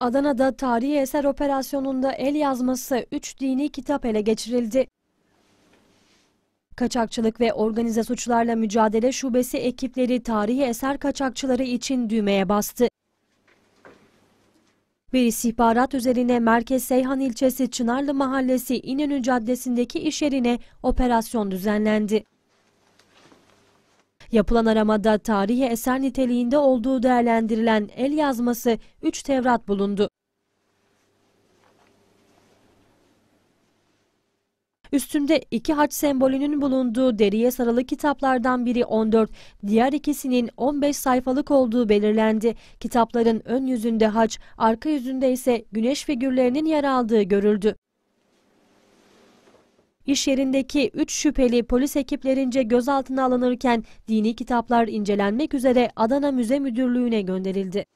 Adana'da tarihi eser operasyonunda el yazması 3 dini kitap ele geçirildi. Kaçakçılık ve organize suçlarla mücadele şubesi ekipleri tarihi eser kaçakçıları için düğmeye bastı. Bir istihbarat üzerine Merkez Seyhan ilçesi Çınarlı Mahallesi İnönü Caddesi'ndeki iş yerine operasyon düzenlendi. Yapılan aramada tarihi eser niteliğinde olduğu değerlendirilen el yazması 3 Tevrat bulundu. Üstünde iki haç sembolünün bulunduğu deriye sarılı kitaplardan biri 14, diğer ikisinin 15 sayfalık olduğu belirlendi. Kitapların ön yüzünde haç, arka yüzünde ise güneş figürlerinin yer aldığı görüldü. İş yerindeki 3 şüpheli polis ekiplerince gözaltına alınırken dini kitaplar incelenmek üzere Adana Müze Müdürlüğü'ne gönderildi.